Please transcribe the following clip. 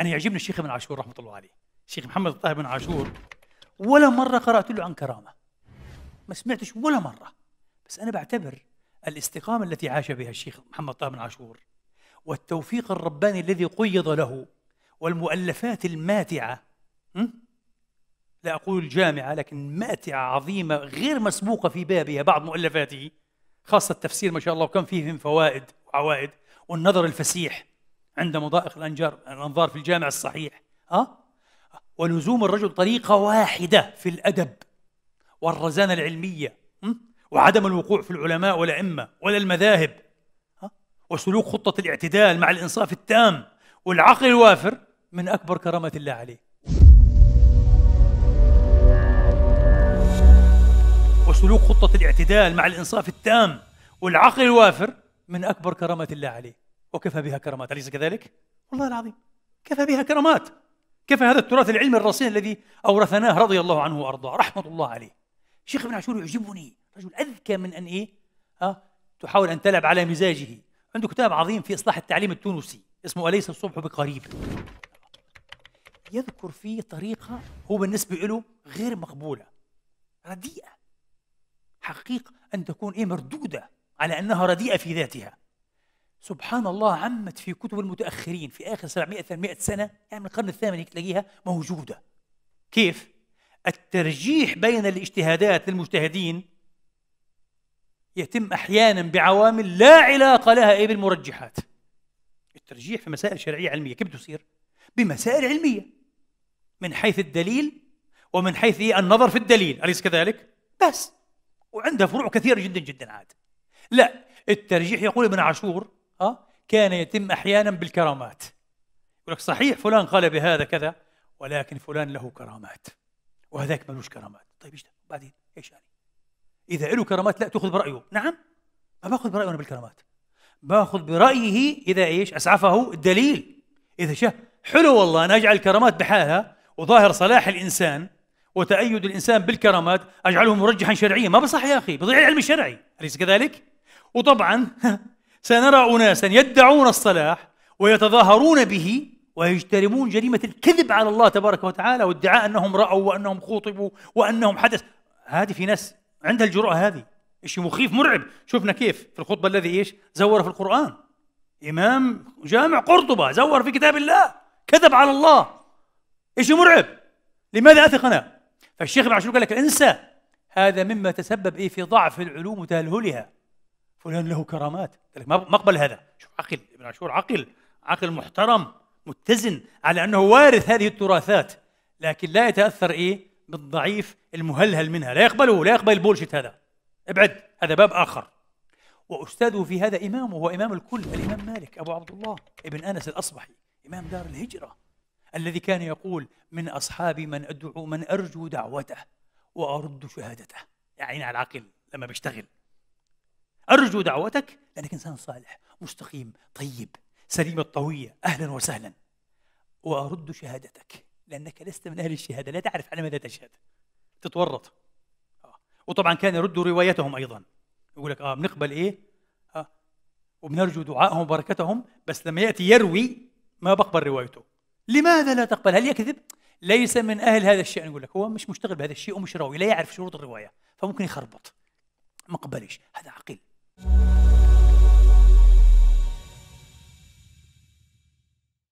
انا يعجبني الشيخ ابن عاشور رحمه الله عليه الشيخ محمد الطاهر بن عاشور ولا مره قرات له عن كرامه ما سمعتش ولا مره بس انا بعتبر الاستقامه التي عاش بها الشيخ محمد الطاهر بن عاشور والتوفيق الرباني الذي قيض له والمؤلفات الماتعه لا اقول جامعه لكن ماتعه عظيمه غير مسبوقه في بابها بعض مؤلفاته خاصه التفسير ما شاء الله وكان فيه من فوائد وعوائد والنظر الفسيح عند مضائق الأنجار الأنظار في الجامع الصحيح أه؟ ولزوم الرجل طريقة واحدة في الأدب والرزانة العلمية وعدم الوقوع في العلماء والأئمة ولا المذاهب آه؟ وسلوك خطة الاعتدال مع الإنصاف التام والعقل الوافر من أكبر كرامة الله عليه وسلوك خطة الاعتدال مع الإنصاف التام والعقل الوافر من أكبر كرامة الله عليه وكفى بها كرامات أليس كذلك؟ والله العظيم كفى بها كرامات كفى هذا التراث العلمي الرصين الذي أورثناه رضي الله عنه وأرضاه رحمة الله عليه شيخ ابن عاشور يعجبني رجل أذكى من أن إيه؟ أه؟ تحاول أن تلعب على مزاجه عنده كتاب عظيم في إصلاح التعليم التونسي اسمه أليس الصبح بقريب يذكر فيه طريقة هو بالنسبة له غير مقبولة رديئة حقيقة أن تكون إيه مردودة على أنها رديئة في ذاتها سبحان الله عمت في كتب المتأخرين في آخر 700 800 سنة يعني من القرن الثامن تلاقيها موجودة كيف؟ الترجيح بين الاجتهادات للمجتهدين يتم أحيانا بعوامل لا علاقة لها أي بالمرجحات الترجيح في مسائل شرعية علمية كيف تصير؟ بمسائل علمية من حيث الدليل ومن حيث إيه؟ النظر في الدليل أليس كذلك؟ بس وعندها فروع كثيرة جدا جدا عاد لا الترجيح يقول ابن عاشور أه؟ كان يتم أحيانا بالكرامات يقول لك صحيح فلان قال بهذا كذا ولكن فلان له كرامات وهذاك ملوش كرامات طيب ايش بعدين ايش يعني اذا له كرامات لا تاخذ برايه نعم ما باخذ برايه انا بالكرامات باخذ برايه اذا ايش اسعفه الدليل اذا شاف حلو والله انا اجعل الكرامات بحالها وظاهر صلاح الانسان وتأيد الانسان بالكرامات اجعله مرجحا شرعيا ما بصح يا اخي بضيع العلم الشرعي اليس كذلك؟ وطبعا سنرى أناسا يدعون الصلاح ويتظاهرون به ويجترمون جريمة الكذب على الله تبارك وتعالى وادعاء أنهم رأوا وأنهم خوطبوا وأنهم حدث هذه في ناس عندها الجرأة هذه شيء مخيف مرعب شفنا كيف في الخطبة الذي إيش زور في القرآن إمام جامع قرطبة زور في كتاب الله كذب على الله شيء مرعب لماذا أثق أنا فالشيخ ابن عاشور قال لك انسى هذا مما تسبب إيه في ضعف العلوم وتهلهلها فلان له كرامات ما اقبل هذا شوف عقل ابن عاشور عقل عقل محترم متزن على انه وارث هذه التراثات لكن لا يتاثر ايه بالضعيف المهلهل منها لا يقبله لا يقبل البولشيت هذا ابعد هذا باب اخر واستاذه في هذا امامه هو امام الكل الامام مالك ابو عبد الله ابن انس الاصبحي امام دار الهجره الذي كان يقول من اصحابي من ادعو من ارجو دعوته وارد شهادته يعني على العقل لما بيشتغل أرجو دعوتك لأنك إنسان صالح مستقيم طيب سليم الطوية أهلا وسهلا وأرد شهادتك لأنك لست من أهل الشهادة لا تعرف على ماذا تشهد تتورط آه. وطبعا كان يرد روايتهم أيضا يقول لك آه بنقبل إيه آه وبنرجو دعائهم وبركتهم بس لما يأتي يروي ما بقبل روايته لماذا لا تقبل هل يكذب ليس من أهل هذا الشأن يقول لك هو مش مشتغل بهذا الشيء ومش راوي لا يعرف شروط الرواية فممكن يخربط ما هذا عقيل you